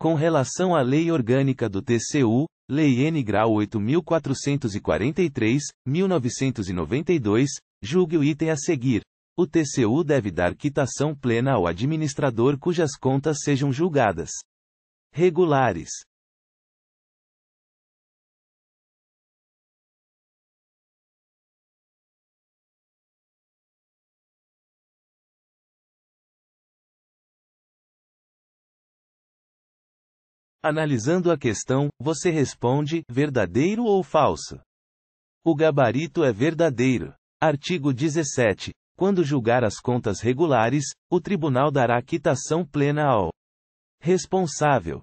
Com relação à Lei Orgânica do TCU, Lei N. Grau 8443, 1992, julgue o item a seguir. O TCU deve dar quitação plena ao administrador cujas contas sejam julgadas regulares. Analisando a questão, você responde: verdadeiro ou falso? O gabarito é verdadeiro. Artigo 17. Quando julgar as contas regulares, o tribunal dará quitação plena ao responsável.